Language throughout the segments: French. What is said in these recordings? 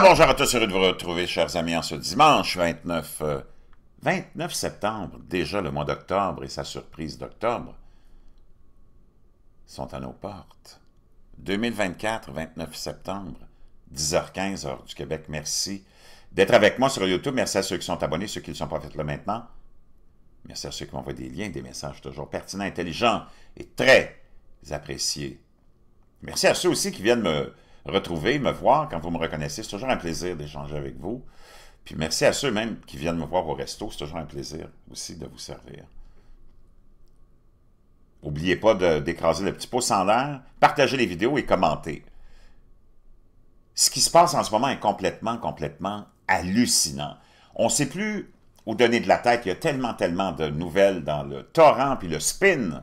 Ah bonjour à tous, heureux de vous retrouver, chers amis, en ce dimanche 29, 29 euh, septembre, déjà le mois d'octobre et sa surprise d'octobre sont à nos portes. 2024, 29 septembre, 10h15, heure du Québec. Merci d'être avec moi sur YouTube. Merci à ceux qui sont abonnés, ceux qui ne sont pas faits là maintenant. Merci à ceux qui m'envoient des liens, des messages toujours pertinents, intelligents et très appréciés. Merci à ceux aussi qui viennent me, retrouver, me voir quand vous me reconnaissez. C'est toujours un plaisir d'échanger avec vous. Puis merci à ceux même qui viennent me voir au resto. C'est toujours un plaisir aussi de vous servir. N'oubliez pas d'écraser le petit pouce en l'air, partager les vidéos et commenter. Ce qui se passe en ce moment est complètement, complètement hallucinant. On ne sait plus où donner de la tête. Il y a tellement, tellement de nouvelles dans le torrent puis le spin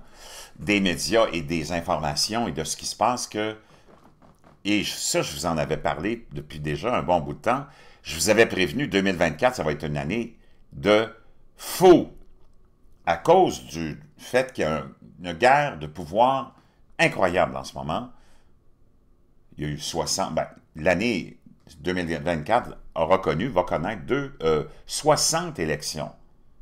des médias et des informations et de ce qui se passe que et ça, je vous en avais parlé depuis déjà un bon bout de temps. Je vous avais prévenu, 2024, ça va être une année de faux à cause du fait qu'il y a une guerre de pouvoir incroyable en ce moment. Il y a eu 60... Ben, l'année 2024 a reconnu va connaître 60 euh, élections,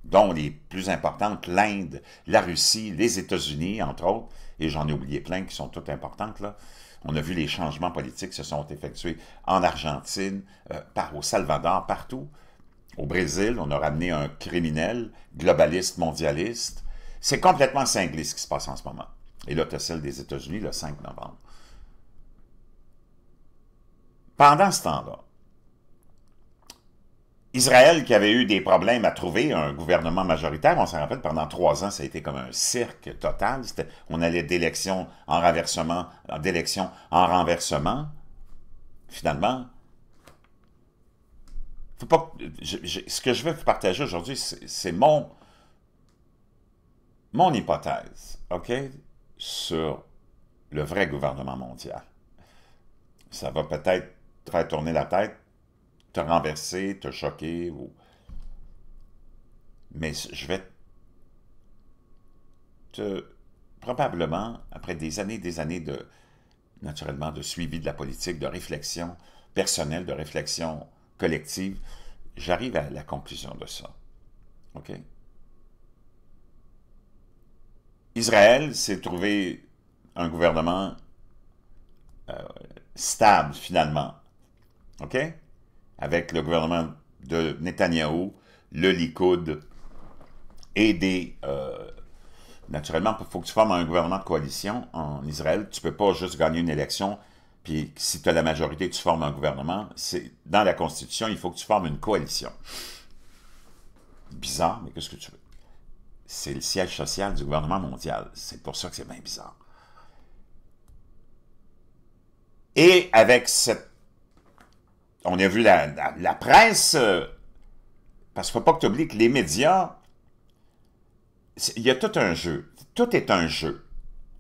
dont les plus importantes, l'Inde, la Russie, les États-Unis, entre autres, et j'en ai oublié plein qui sont toutes importantes, là. On a vu les changements politiques se sont effectués en Argentine, euh, par, au Salvador, partout. Au Brésil, on a ramené un criminel, globaliste, mondialiste. C'est complètement cinglé ce qui se passe en ce moment. Et là, tu celle des États-Unis le 5 novembre. Pendant ce temps-là, Israël qui avait eu des problèmes à trouver un gouvernement majoritaire, on s'en rappelle, pendant trois ans, ça a été comme un cirque total. On allait d'élection en renversement, d'élection en renversement. Finalement, ce que je veux vous partager aujourd'hui, c'est mon, mon hypothèse, OK, sur le vrai gouvernement mondial. Ça va peut-être faire tourner la tête te renverser, te choquer. Ou... Mais je vais te... Probablement, après des années des années de, naturellement, de suivi de la politique, de réflexion personnelle, de réflexion collective, j'arrive à la conclusion de ça. OK? Israël s'est trouvé un gouvernement euh, stable, finalement. OK? avec le gouvernement de Netanyahou, le Likoud et des... Euh, naturellement, il faut que tu formes un gouvernement de coalition en Israël. Tu ne peux pas juste gagner une élection, puis si tu as la majorité, tu formes un gouvernement. C'est Dans la Constitution, il faut que tu formes une coalition. Bizarre, mais qu'est-ce que tu veux? C'est le siège social du gouvernement mondial. C'est pour ça que c'est bien bizarre. Et avec cette on a vu la, la, presse, euh, parce qu'il ne faut pas que tu oublies que les médias, il y a tout un jeu. Tout est un jeu,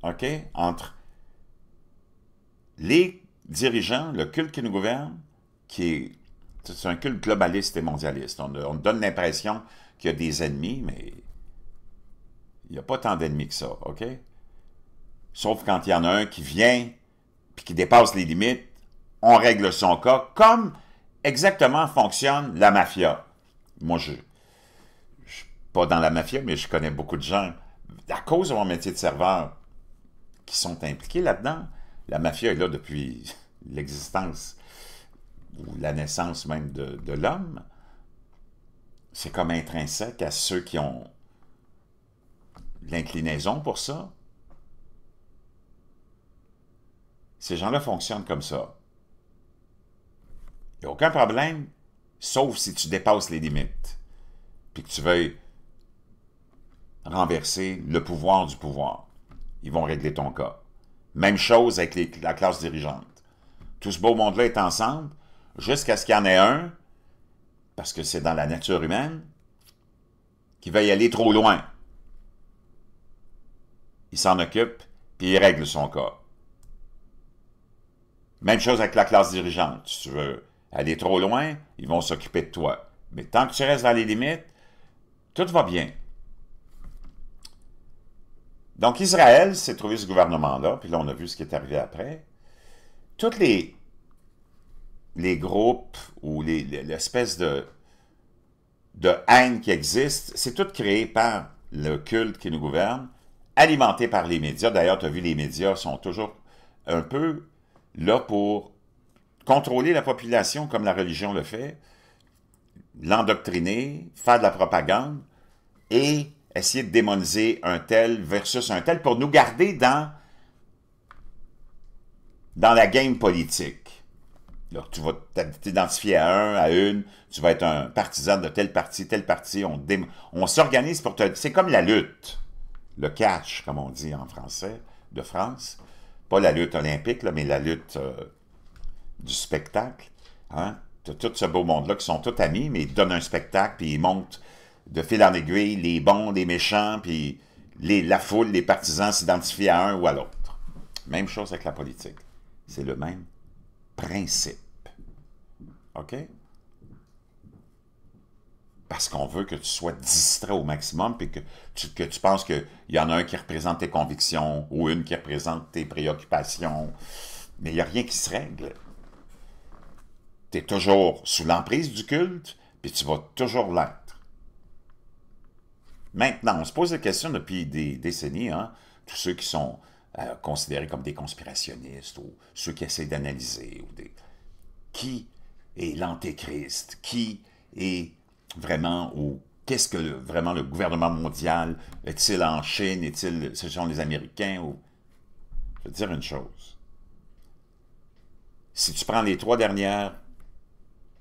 OK, entre les dirigeants, le culte qui nous gouverne, qui est, un culte globaliste et mondialiste. On, donne l'impression qu'il y a des ennemis, mais il n'y a pas tant d'ennemis que ça, OK? Sauf quand il y en a un qui vient, puis qui dépasse les limites, on règle son cas, comme exactement fonctionne la mafia. Moi, je ne suis pas dans la mafia, mais je connais beaucoup de gens, à cause de mon métier de serveur, qui sont impliqués là-dedans. La mafia est là depuis l'existence ou la naissance même de, de l'homme. C'est comme intrinsèque à ceux qui ont l'inclinaison pour ça. Ces gens-là fonctionnent comme ça. Il n'y a aucun problème, sauf si tu dépasses les limites, puis que tu veux renverser le pouvoir du pouvoir. Ils vont régler ton cas. Même chose avec la classe dirigeante. Tout ce beau monde-là est ensemble jusqu'à ce qu'il y en ait un, parce que c'est dans la nature humaine, qui va y aller trop loin. Il s'en occupe, puis il règle son cas. Même chose avec la classe dirigeante, si tu veux aller trop loin, ils vont s'occuper de toi. Mais tant que tu restes dans les limites, tout va bien. Donc Israël s'est trouvé ce gouvernement-là, puis là on a vu ce qui est arrivé après. Toutes les, les groupes ou l'espèce de, de haine qui existe, c'est tout créé par le culte qui nous gouverne, alimenté par les médias. D'ailleurs, tu as vu, les médias sont toujours un peu là pour contrôler la population comme la religion le fait, l'endoctriner, faire de la propagande et essayer de démoniser un tel versus un tel pour nous garder dans, dans la game politique. Alors, tu vas t'identifier à un, à une, tu vas être un partisan de tel parti, tel parti, on, s'organise pour te... C'est comme la lutte, le catch, comme on dit en français, de France. Pas la lutte olympique, mais la lutte... Euh, du spectacle. Hein? T'as tout ce beau monde-là qui sont tous amis, mais ils donnent un spectacle, puis ils montent de fil en aiguille les bons, les méchants, puis les, la foule, les partisans s'identifient à un ou à l'autre. Même chose avec la politique. C'est le même principe. OK? Parce qu'on veut que tu sois distrait au maximum, puis que tu, que tu penses qu'il y en a un qui représente tes convictions ou une qui représente tes préoccupations. Mais il n'y a rien qui se règle tu es toujours sous l'emprise du culte, puis tu vas toujours l'être. Maintenant, on se pose la question depuis des décennies, hein, tous ceux qui sont euh, considérés comme des conspirationnistes ou ceux qui essaient d'analyser, ou des... qui est l'antéchrist, qui est vraiment ou qu'est-ce que vraiment le gouvernement mondial est-il en Chine, est-il ce sont les Américains ou je veux dire une chose. Si tu prends les trois dernières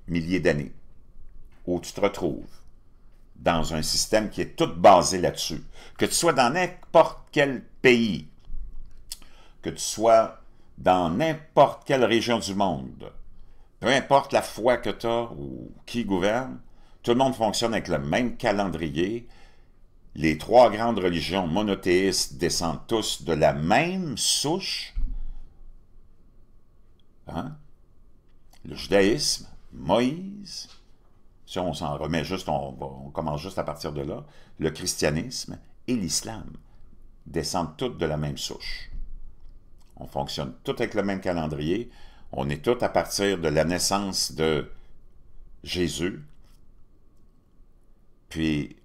milliers d'années, où tu te retrouves dans un système qui est tout basé là-dessus, que tu sois dans n'importe quel pays, que tu sois dans n'importe quelle région du monde, peu importe la foi que tu as ou qui gouverne, tout le monde fonctionne avec le même calendrier. Les trois grandes religions monothéistes descendent tous de la même souche. Hein? Le judaïsme, Moïse, si on s'en remet juste, on, commence juste à partir de là, le christianisme et l'islam descendent toutes de la même souche. On fonctionne toutes avec le même calendrier, on est toutes à partir de la naissance de Jésus, puis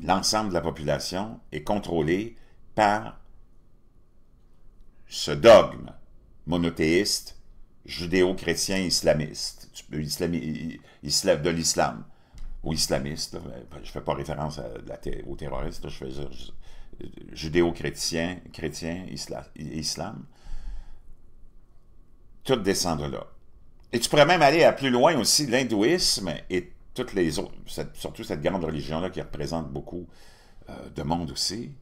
l'ensemble de la population est contrôlée par ce dogme monothéiste judéo-chrétien islamiste tu islam, de l'islam ou islamiste. Ben, je ne fais pas référence à, aux terroristes, je fais euh, judéo-chrétien, chrétien, islam. Tout descend de là. Et tu pourrais même aller à plus loin aussi, l'hindouisme et toutes les autres, surtout cette grande religion-là qui représente beaucoup euh, de monde aussi.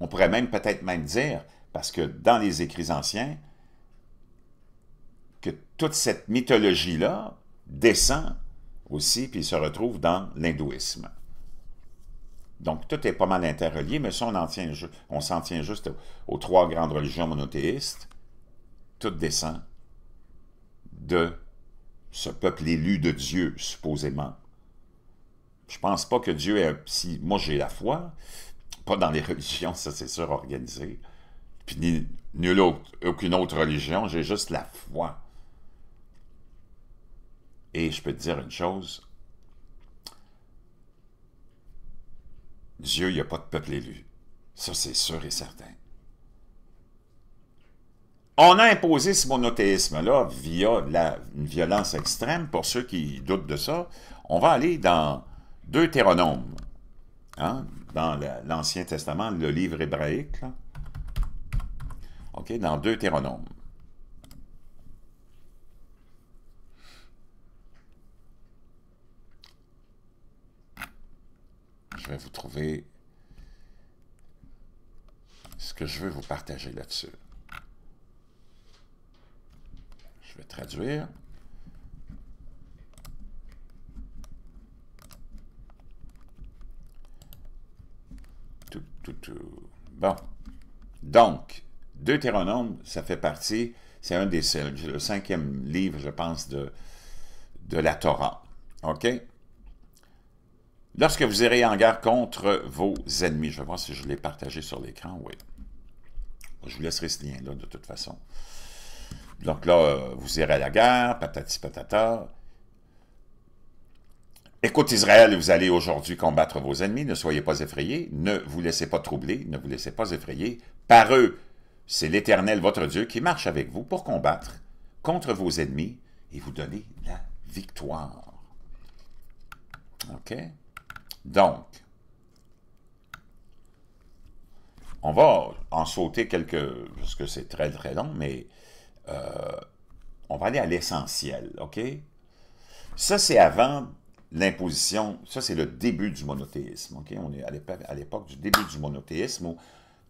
On pourrait même peut-être même dire, parce que dans les écrits anciens, que toute cette mythologie-là descend aussi, puis se retrouve dans l'hindouisme. Donc, tout est pas mal interrelié, mais ça, on s'en tient, juste aux, trois grandes religions monothéistes. Tout descend de ce peuple élu de Dieu, supposément. Je pense pas que Dieu est... Si, moi, j'ai la foi, pas dans les religions, ça c'est sûr, organisé, puis ni, aucune autre religion, j'ai juste la foi. Et je peux te dire une chose, Dieu, il n'y a pas de peuple élu. Ça, c'est sûr et certain. On a imposé ce monothéisme-là via la, une violence extrême. Pour ceux qui doutent de ça, on va aller dans Deutéronome, hein, dans l'Ancien Testament, le livre hébraïque. OK, dans Deutéronome. vais vous trouver ce que je veux vous partager là-dessus. Je vais traduire. Tout, tout, Bon. Donc, Deutéronome, ça fait partie, c'est un des le cinquième livre, je pense, de, de la Torah. OK? Lorsque vous irez en guerre contre vos ennemis, je vais voir si je l'ai partagé sur l'écran, oui. Je vous laisserai ce lien-là de toute façon. Donc là, vous irez à la guerre, patati patata. Écoute Israël, vous allez aujourd'hui combattre vos ennemis, ne soyez pas effrayés, ne vous laissez pas troubler, ne vous laissez pas effrayer par eux. C'est l'Éternel, votre Dieu, qui marche avec vous pour combattre contre vos ennemis et vous donner la victoire. OK? Donc, on va en sauter quelques, parce que c'est très très long, mais euh, on va aller à l'essentiel, OK? Ça, c'est avant l'imposition, ça c'est le début du monothéisme, OK? On est à l'époque du début du monothéisme où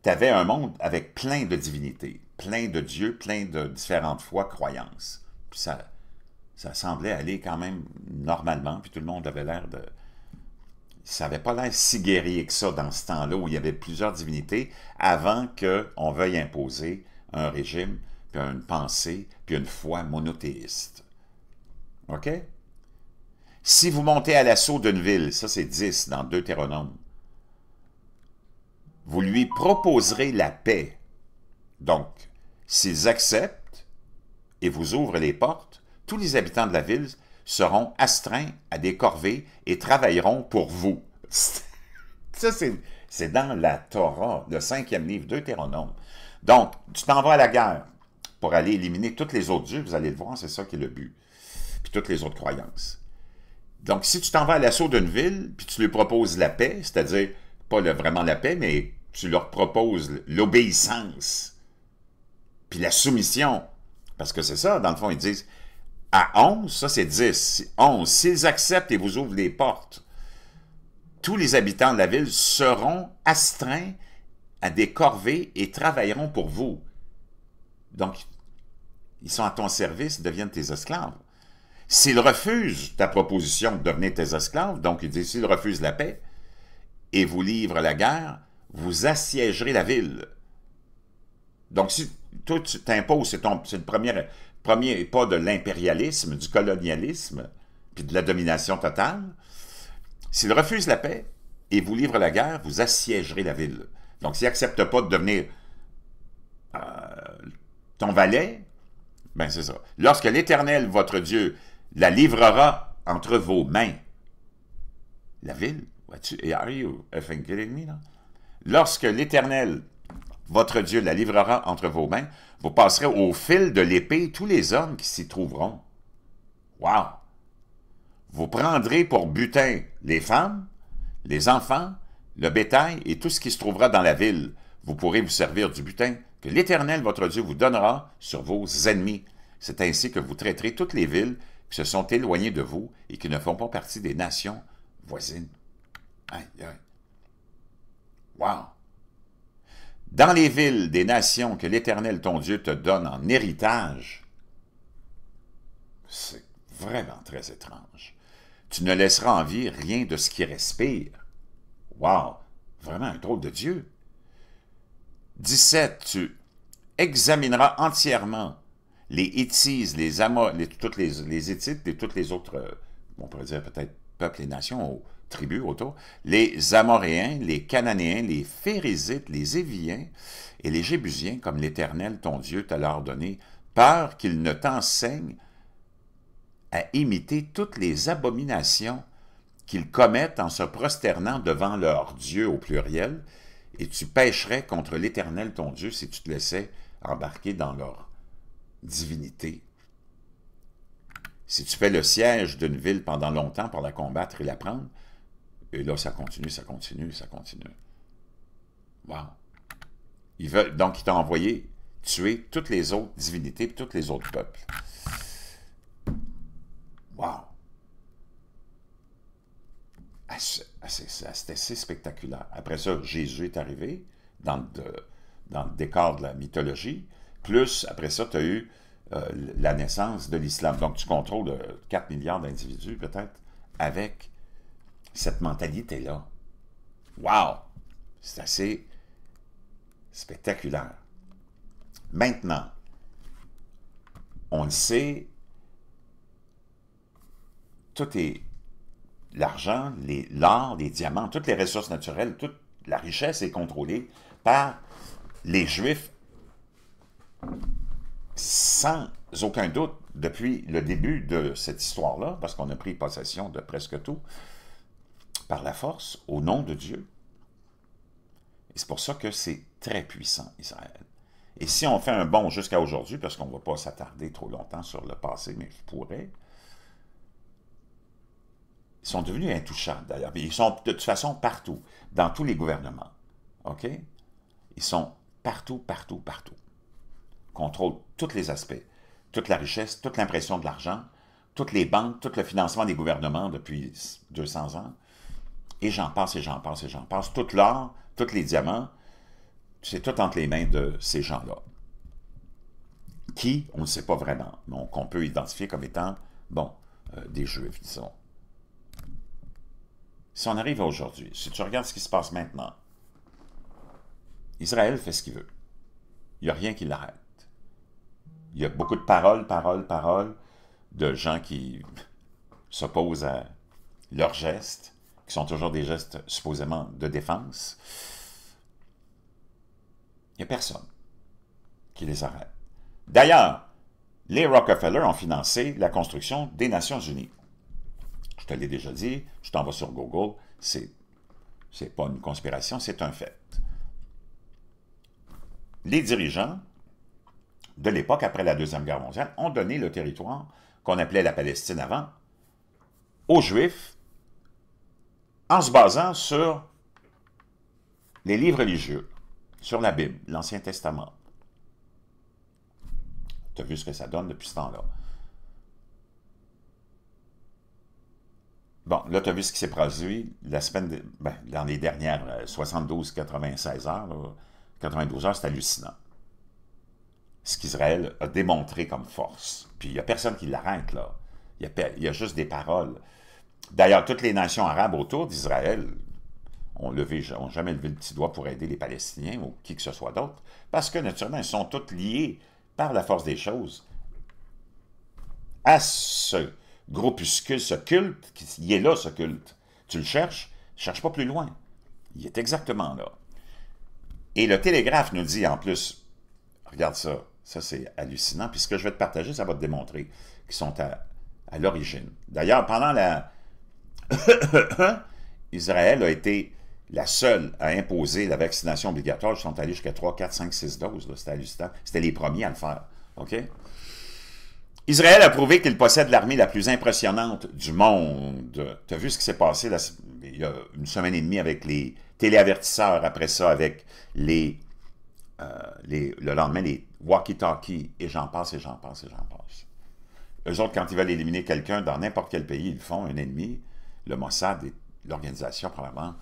tu avais un monde avec plein de divinités, plein de dieux, plein de différentes fois, croyances. Puis ça, ça semblait aller quand même normalement, puis tout le monde avait l'air de ça n'avait pas l'air si guerrier que ça dans ce temps-là où il y avait plusieurs divinités avant qu'on veuille imposer un régime, puis une pensée, puis une foi monothéiste. OK? Si vous montez à l'assaut d'une ville, ça c'est 10 dans Deutéronome, vous lui proposerez la paix. Donc, s'ils acceptent et vous ouvrent les portes, tous les habitants de la ville seront astreints à des corvées et travailleront pour vous. Ça, c'est dans la Torah, le cinquième livre, Deutéronome. Donc, tu t'en vas à la guerre pour aller éliminer toutes les autres dieux, vous allez le voir, c'est ça qui est le but. Puis toutes les autres croyances. Donc, si tu t'en vas à l'assaut d'une ville, puis tu lui proposes la paix, c'est-à-dire pas vraiment la paix, mais tu leur proposes l'obéissance, puis la soumission, parce que c'est ça, dans le fond, ils disent, à 11, ça c'est 10. 11, s'ils acceptent et vous ouvrent les portes, tous les habitants de la ville seront astreints à des corvées et travailleront pour vous. Donc, ils sont à ton service, deviennent tes esclaves. S'ils refusent ta proposition de devenir tes esclaves, donc ils disent, s'ils refusent la paix et vous livrent la guerre, vous assiégerez la ville. Donc, si toi, tu t'imposes, c'est ton, le premier pas de l'impérialisme, du colonialisme, puis de la domination totale. S'il refuse la paix et vous livre la guerre, vous assiégerez la ville. Donc, s'il n'accepte pas de devenir euh, ton valet, ben c'est ça. Lorsque l'Éternel, votre Dieu, la livrera entre vos mains, la ville, Lorsque l'Éternel, votre Dieu la livrera entre vos mains. Vous passerez au fil de l'épée tous les hommes qui s'y trouveront. Wow! Vous prendrez pour butin les femmes, les enfants, le bétail et tout ce qui se trouvera dans la ville. Vous pourrez vous servir du butin que l'Éternel, votre Dieu, vous donnera sur vos ennemis. C'est ainsi que vous traiterez toutes les villes qui se sont éloignées de vous et qui ne font pas partie des nations voisines. Wow! dans les villes des nations que l'Éternel ton Dieu te donne en héritage, c'est vraiment très étrange. Tu ne laisseras en vie rien de ce qui respire. Wow! Vraiment un drôle de Dieu. 17. Tu examineras entièrement les Hittites, les Amas, les, toutes les, les Hittites et toutes les autres, euh, on pourrait dire peut-être peuples et nations tribus autour, les Amoréens, les Cananéens, les Phérésites, les Éviens et les Jébusiens, comme l'Éternel ton Dieu t'a leur donné, peur qu'ils ne t'enseignent à imiter toutes les abominations qu'ils commettent en se prosternant devant leur Dieu au pluriel, et tu pécherais contre l'Éternel ton Dieu si tu te laissais embarquer dans leur divinité. Si tu fais le siège d'une ville pendant longtemps pour la combattre et la prendre, et là, ça continue, ça continue, ça continue. Wow. Il donc, il t'a envoyé tuer toutes les autres divinités et tous les autres peuples. Wow! Ah, ah, c'était assez spectaculaire. Après ça, Jésus est arrivé dans le, dans décor de la mythologie. Plus, après ça, tu as eu euh, la naissance de l'islam. Donc, tu contrôles 4 euh, milliards d'individus, peut-être, avec cette mentalité-là. Wow! C'est assez spectaculaire. Maintenant, on le sait, tout est l'argent, l'or, les, les, diamants, toutes les ressources naturelles, toute la richesse est contrôlée par les Juifs sans aucun doute depuis le début de cette histoire-là, parce qu'on a pris possession de presque tout par la force au nom de Dieu. Et c'est pour ça que c'est très puissant, Israël. Et si on fait un bond jusqu'à aujourd'hui, parce qu'on ne va pas s'attarder trop longtemps sur le passé, mais je pourrais, ils sont devenus intouchables d'ailleurs. Ils sont de toute façon partout, dans tous les gouvernements. OK? Ils sont partout, partout, partout. Contrôlent tous les aspects, toute la richesse, toute l'impression de l'argent, toutes les banques, tout le financement des gouvernements depuis 200 ans, et j'en passe, et j'en passe, et j'en passe. Tout l'or, tous les diamants, c'est tout entre les mains de ces gens-là. Qui, on ne sait pas vraiment, mais qu'on peut identifier comme étant, bon, euh, des Juifs, disons. Si on arrive aujourd'hui, si tu regardes ce qui se passe maintenant, Israël fait ce qu'il veut. Il n'y a rien qui l'arrête. Il y a beaucoup de paroles, paroles, paroles de gens qui s'opposent à leurs gestes qui sont toujours des gestes supposément de défense, il n'y a personne qui les arrête. D'ailleurs, les Rockefeller ont financé la construction des Nations Unies. Je te l'ai déjà dit, je t'en vais sur Google, c'est n'est pas une conspiration, c'est un fait. Les dirigeants de l'époque, après la Deuxième Guerre mondiale, ont donné le territoire qu'on appelait la Palestine avant aux Juifs en se basant sur les livres religieux, sur la Bible, l'Ancien Testament. Tu as vu ce que ça donne depuis ce temps-là. Bon, là, tu as vu ce qui s'est produit la semaine, ben, dans les dernières 72-96 euh, heures, 92 heures, c'est hallucinant. Ce qu'Israël a démontré comme force. Puis il n'y a personne qui l'arrête, là. il y a juste des paroles. D'ailleurs, toutes les nations arabes autour d'Israël ont, ont jamais levé le petit doigt pour aider les Palestiniens ou qui que ce soit d'autre, parce que naturellement, elles sont toutes liées par la force des choses à ce groupuscule, ce culte, qui est là, ce culte. Tu le cherches, cherche pas plus loin. Il est exactement là. Et le télégraphe nous dit en plus, regarde ça, ça c'est hallucinant, puis ce que je vais te partager, ça va te démontrer qu'ils sont à, à l'origine. D'ailleurs, pendant la, Israël a été la seule à imposer la vaccination obligatoire. Ils sont allés jusqu'à 3, 4, 5, 6 doses. C'était hallucinant. C'était les premiers à le faire. OK? Israël a prouvé qu'il possède l'armée la plus impressionnante du monde. Tu as vu ce qui s'est passé la, il y a une semaine et demie avec les téléavertisseurs, après ça avec les, euh, les le lendemain les walkie-talkies, et j'en passe, et j'en passe, et j'en passe. Eux autres, quand ils veulent éliminer quelqu'un dans n'importe quel pays, ils font un ennemi, le Mossad est l'organisation, probablement,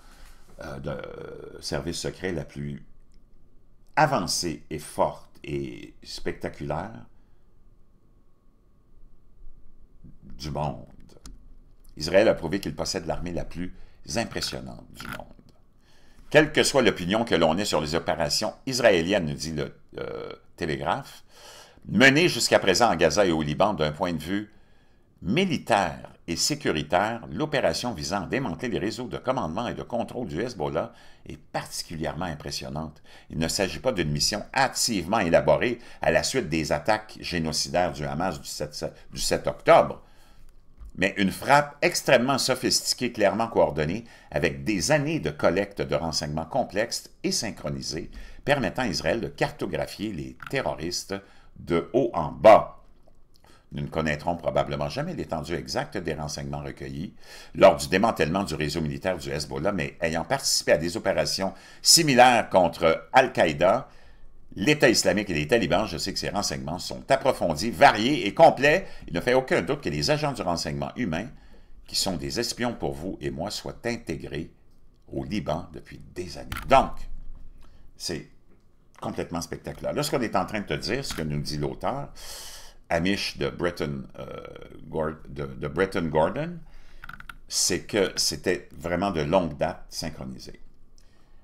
euh, de service secret la plus avancée et forte et spectaculaire du monde. Israël a prouvé qu'il possède l'armée la plus impressionnante du monde. Quelle que soit l'opinion que l'on ait sur les opérations israéliennes, nous dit le euh, Télégraphe, menées jusqu'à présent en Gaza et au Liban d'un point de vue militaire et sécuritaire, l'opération visant à démanteler les réseaux de commandement et de contrôle du Hezbollah est particulièrement impressionnante. Il ne s'agit pas d'une mission activement élaborée à la suite des attaques génocidaires du Hamas du 7, du 7 octobre, mais une frappe extrêmement sophistiquée, clairement coordonnée, avec des années de collecte de renseignements complexes et synchronisés, permettant à Israël de cartographier les terroristes de haut en bas. Nous ne connaîtrons probablement jamais l'étendue exacte des renseignements recueillis lors du démantèlement du réseau militaire du Hezbollah, mais ayant participé à des opérations similaires contre Al-Qaïda, l'État islamique et les talibans, je sais que ces renseignements sont approfondis, variés et complets. Il ne fait aucun doute que les agents du renseignement humain, qui sont des espions pour vous et moi, soient intégrés au Liban depuis des années. Donc, c'est complètement spectaculaire. Là, ce qu'on est en train de te dire, ce que nous dit l'auteur, Amish de Breton, euh, Gordon, c'est que c'était vraiment de longue date synchronisé.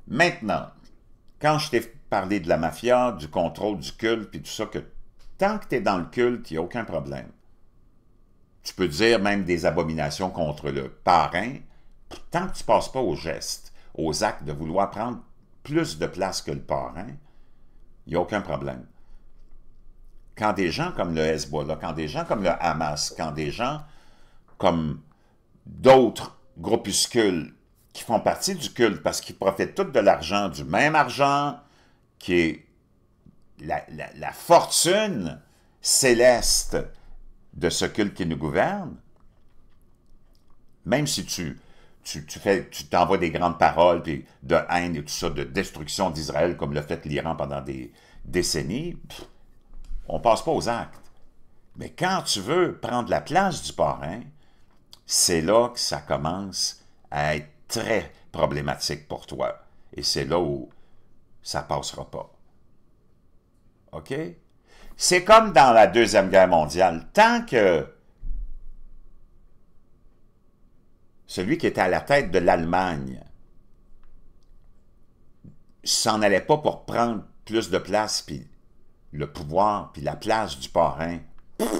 Maintenant, quand je t'ai parlé de la mafia, du contrôle du culte, puis tout ça, que tant que tu es dans le culte, il n'y a aucun problème. Tu peux dire même des abominations contre le parrain, tant que tu ne passes pas aux gestes, aux actes de vouloir prendre plus de place que le parrain, il n'y a aucun problème quand des gens comme le Hezbollah, quand des gens comme le Hamas, quand des gens comme d'autres groupuscules qui font partie du culte parce qu'ils profitent tous de l'argent, du même argent, qui est la, fortune céleste de ce culte qui nous gouverne, même si tu tu, fais, tu t'envoies des grandes paroles de haine et tout ça, de destruction d'Israël comme l'a fait l'Iran pendant des décennies, on ne passe pas aux actes. Mais quand tu veux prendre la place du parrain, c'est là que ça commence à être très problématique pour toi. Et c'est là où ça passera pas. OK? C'est comme dans la Deuxième Guerre mondiale. Tant que celui qui était à la tête de l'Allemagne s'en allait pas pour prendre plus de place puis le pouvoir puis la place du parrain. il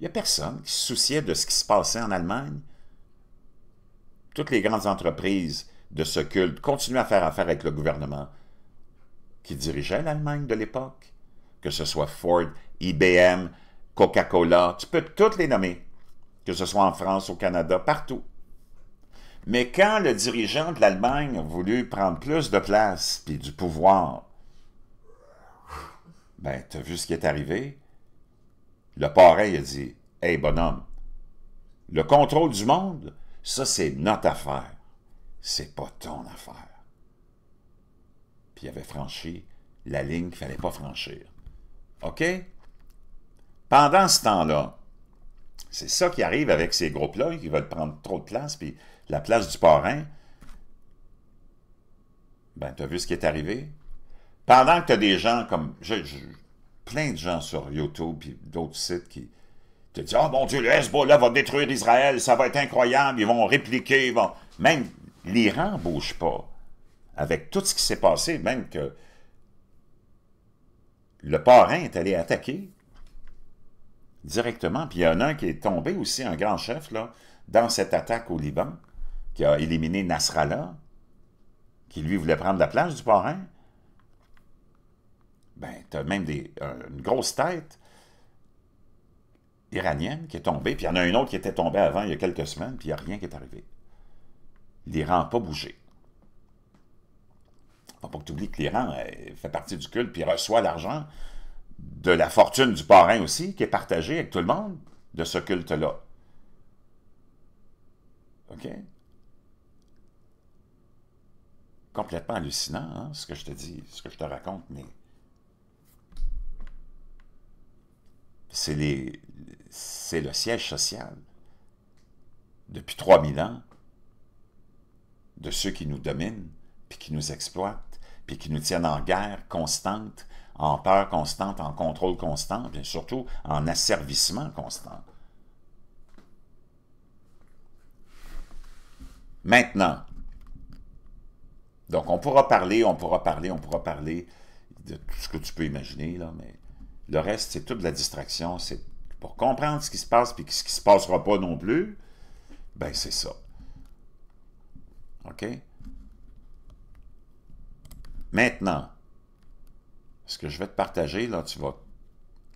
n'y a personne qui se souciait de ce qui se passait en Allemagne. Toutes les grandes entreprises de ce culte continuaient à faire affaire avec le gouvernement qui dirigeait l'Allemagne de l'époque, que ce soit Ford, IBM, Coca-Cola, tu peux toutes les nommer, que ce soit en France, au Canada, partout. Mais quand le dirigeant de l'Allemagne a voulu prendre plus de place puis du pouvoir ben, t'as vu ce qui est arrivé? Le parrain, a dit, Hey, bonhomme, le contrôle du monde, ça, c'est notre affaire. C'est pas ton affaire. Puis il avait franchi la ligne qu'il ne fallait pas franchir. OK? Pendant ce temps-là, c'est ça qui arrive avec ces groupes-là, qui veulent prendre trop de place, puis la place du parrain. Ben, t'as vu ce qui est arrivé? Pendant que tu as des gens comme... Je, plein de gens sur YouTube et d'autres sites qui te disent « Oh mon Dieu, le Hezbollah va détruire Israël, ça va être incroyable, ils vont répliquer, ils vont... » Même l'Iran ne bouge pas. Avec tout ce qui s'est passé, même que le parrain est allé attaquer directement, puis il y en a un qui est tombé aussi, un grand chef, là, dans cette attaque au Liban, qui a éliminé Nasrallah, qui lui voulait prendre la place du parrain, ben, tu as même des, euh, une grosse tête iranienne qui est tombée, puis il y en a une autre qui était tombée avant il y a quelques semaines, puis il n'y a rien qui est arrivé. L'Iran n'a pas bougé. Faut pas que tu oublies que l'Iran euh, fait partie du culte, puis reçoit l'argent de la fortune du parrain aussi, qui est partagée avec tout le monde de ce culte-là. OK? Complètement hallucinant, hein, ce que je te dis, ce que je te raconte, mais c'est le siège social depuis 3000 ans de ceux qui nous dominent, puis qui nous exploitent, puis qui nous tiennent en guerre constante, en peur constante, en contrôle constant, bien surtout en asservissement constant. Maintenant, donc on pourra parler, on pourra parler, on pourra parler de tout ce que tu peux imaginer, là, mais le reste, c'est toute la distraction. C'est pour comprendre ce qui se passe et ce qui se passera pas non plus, ben c'est ça. OK? Maintenant, ce que je vais te partager, là, tu vas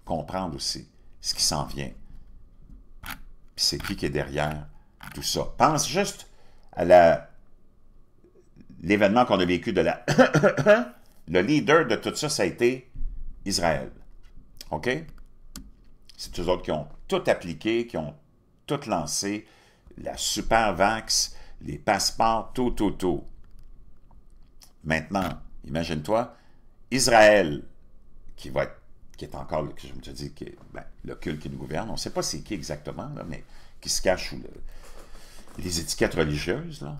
comprendre aussi ce qui s'en vient. c'est qui qui est derrière tout ça. Pense juste à la l'événement qu'on a vécu de la... le leader de tout ça, ça a été Israël. OK? C'est eux autres qui ont tout appliqué, qui ont tout lancé, la super vax, les passeports, tout, tout, tout. Maintenant, imagine-toi, Israël, qui va qui est encore, je me dis, ben, le culte qui nous gouverne, on ne sait pas c'est qui exactement, mais qui se cache sous les étiquettes religieuses, là.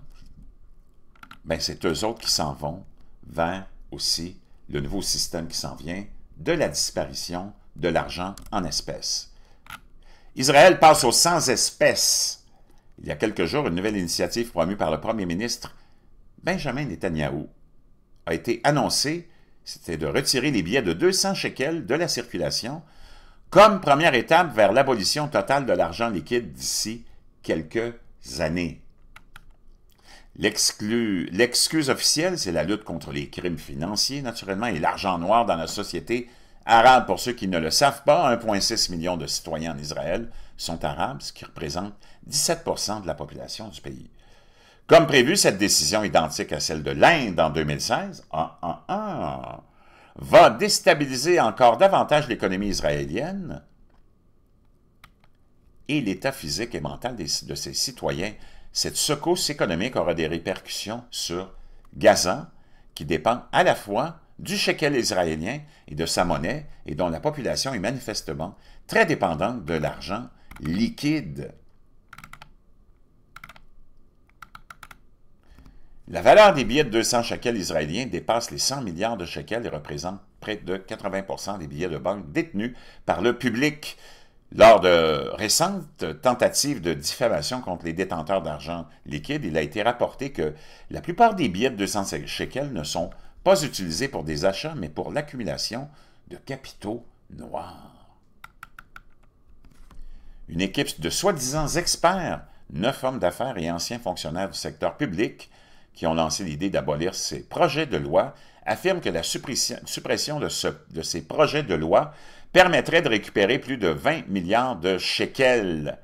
Ben, c'est eux autres qui s'en vont vers aussi le nouveau système qui s'en vient de la disparition de l'argent en espèces. Israël passe aux sans espèces. Il y a quelques jours, une nouvelle initiative promue par le premier ministre Benjamin Netanyahu a été annoncée, c'était de retirer les billets de 200 shekels de la circulation comme première étape vers l'abolition totale de l'argent liquide d'ici quelques années. L'excuse officielle, c'est la lutte contre les crimes financiers, naturellement, et l'argent noir dans la société Arabes, pour ceux qui ne le savent pas, 1,6 million de citoyens en Israël sont arabes, ce qui représente 17 de la population du pays. Comme prévu, cette décision identique à celle de l'Inde en 2016 ah, ah, ah, va déstabiliser encore davantage l'économie israélienne et l'état physique et mental de ses citoyens. Cette secousse économique aura des répercussions sur Gaza, qui dépend à la fois du shekel israélien et de sa monnaie, et dont la population est manifestement très dépendante de l'argent liquide. La valeur des billets de 200 shekels israéliens dépasse les 100 milliards de shekels et représente près de 80 des billets de banque détenus par le public. Lors de récentes tentatives de diffamation contre les détenteurs d'argent liquide, il a été rapporté que la plupart des billets de 200 shekels ne sont pas utilisé pour des achats, mais pour l'accumulation de capitaux noirs. Une équipe de soi-disant experts, neuf hommes d'affaires et anciens fonctionnaires du secteur public, qui ont lancé l'idée d'abolir ces projets de loi, affirme que la suppression de, de ces projets de loi permettrait de récupérer plus de 20 milliards de shekels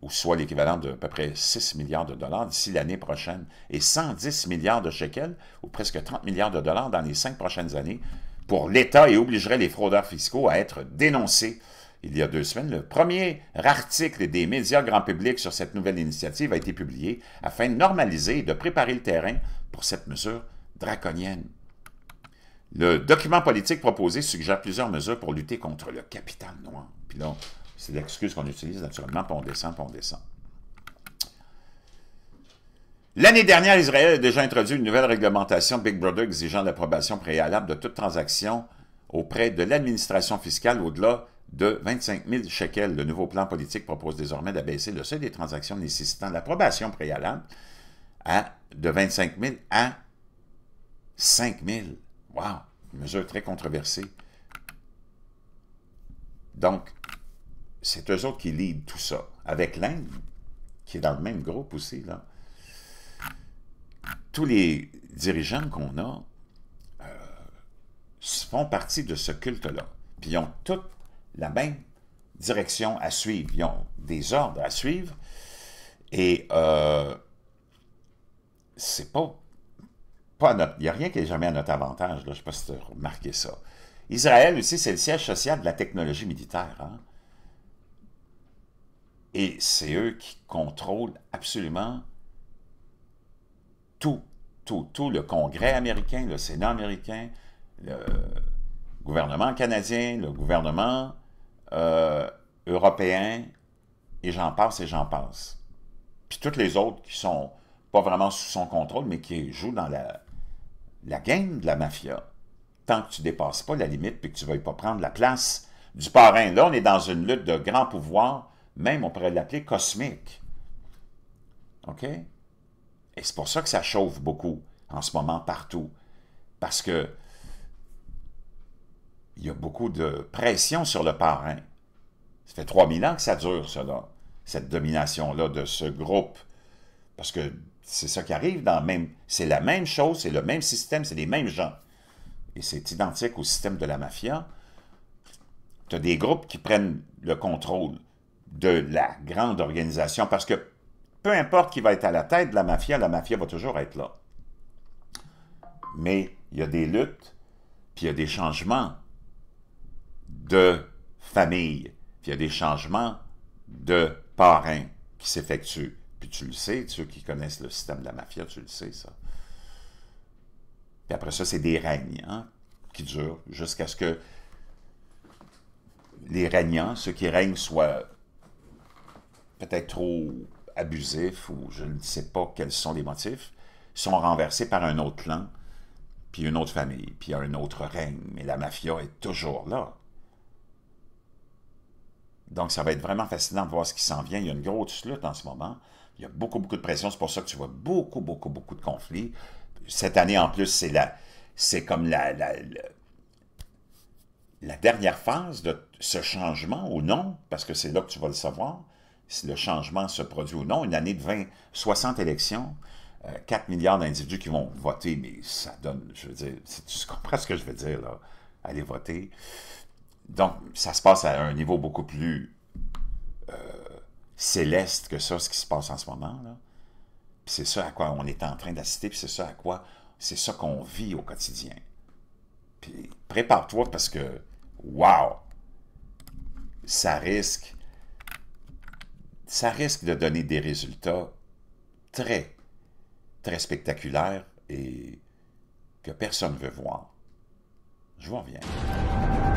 ou soit l'équivalent de à peu près 6 milliards de dollars d'ici l'année prochaine, et 110 milliards de shekels, ou presque 30 milliards de dollars dans les cinq prochaines années, pour l'État et obligerait les fraudeurs fiscaux à être dénoncés. Il y a deux semaines, le premier article des médias grand public sur cette nouvelle initiative a été publié afin de normaliser et de préparer le terrain pour cette mesure draconienne. Le document politique proposé suggère plusieurs mesures pour lutter contre le capital noir. Puis là, c'est l'excuse qu'on utilise naturellement, puis on descend, puis on descend. L'année dernière, Israël a déjà introduit une nouvelle réglementation Big Brother exigeant l'approbation préalable de toute transaction auprès de l'administration fiscale au-delà de 25 000 shekels. Le nouveau plan politique propose désormais d'abaisser le seuil des transactions nécessitant l'approbation préalable à, de 25 000 à 5 000. Wow! Une mesure très controversée. Donc, c'est eux autres qui lead tout ça. Avec l'Inde, qui est dans le même groupe aussi, là. Tous les dirigeants qu'on a euh, font partie de ce culte-là. Puis ils ont toute la même direction à suivre. Ils ont des ordres à suivre. Et euh, c'est pas. il n'y a rien qui est jamais à notre avantage. Là, je ne sais pas si tu as remarqué ça. Israël aussi, c'est le siège social de la technologie militaire. Hein? Et c'est eux qui contrôlent absolument tout, tout, tout. Le Congrès américain, le Sénat américain, le gouvernement canadien, le gouvernement euh, européen, et j'en passe et j'en passe. Puis toutes les autres qui sont pas vraiment sous son contrôle, mais qui jouent dans la, la game de la mafia. Tant que tu dépasses pas la limite et que tu ne veuilles pas prendre la place du parrain. Là, on est dans une lutte de grand pouvoir même, on pourrait l'appeler cosmique. OK? Et c'est pour ça que ça chauffe beaucoup en ce moment partout. Parce que il y a beaucoup de pression sur le parrain. Ça fait 3000 ans que ça dure, cela, cette domination-là de ce groupe. Parce que c'est ça qui arrive dans même. C'est la même chose, c'est le même système, c'est les mêmes gens. Et c'est identique au système de la mafia. Tu as des groupes qui prennent le contrôle de la grande organisation, parce que peu importe qui va être à la tête de la mafia, la mafia va toujours être là. Mais il y a des luttes, puis il y a des changements de famille, puis il y a des changements de parrain qui s'effectuent. Puis tu le sais, ceux qui connaissent le système de la mafia, tu le sais, ça. Puis après ça, c'est des règnes hein, qui durent jusqu'à ce que les régnants, ceux qui règnent, soient peut-être trop abusifs ou je ne sais pas quels sont les motifs, sont renversés par un autre clan, puis une autre famille, puis un autre règne. Mais la mafia est toujours là. Donc, ça va être vraiment fascinant de voir ce qui s'en vient. Il y a une grosse lutte en ce moment. Il y a beaucoup, beaucoup de pression. C'est pour ça que tu vois beaucoup, beaucoup, beaucoup de conflits. Cette année, en plus, c'est la, c'est comme la, dernière phase de ce changement ou non, parce que c'est là que tu vas le savoir si le changement se produit ou non. Une année de 20, 60 élections, 4 euh, milliards d'individus qui vont voter, mais ça donne, je veux dire, tu comprends ce que je veux dire, là, aller voter. Donc, ça se passe à un niveau beaucoup plus euh, céleste que ça, ce qui se passe en ce moment, c'est ça à quoi on est en train d'assister, puis c'est ça à quoi, c'est ça qu'on vit au quotidien. Puis prépare-toi parce que, wow, ça risque ça risque de donner des résultats très, très spectaculaires et que personne ne veut voir. Je vous reviens.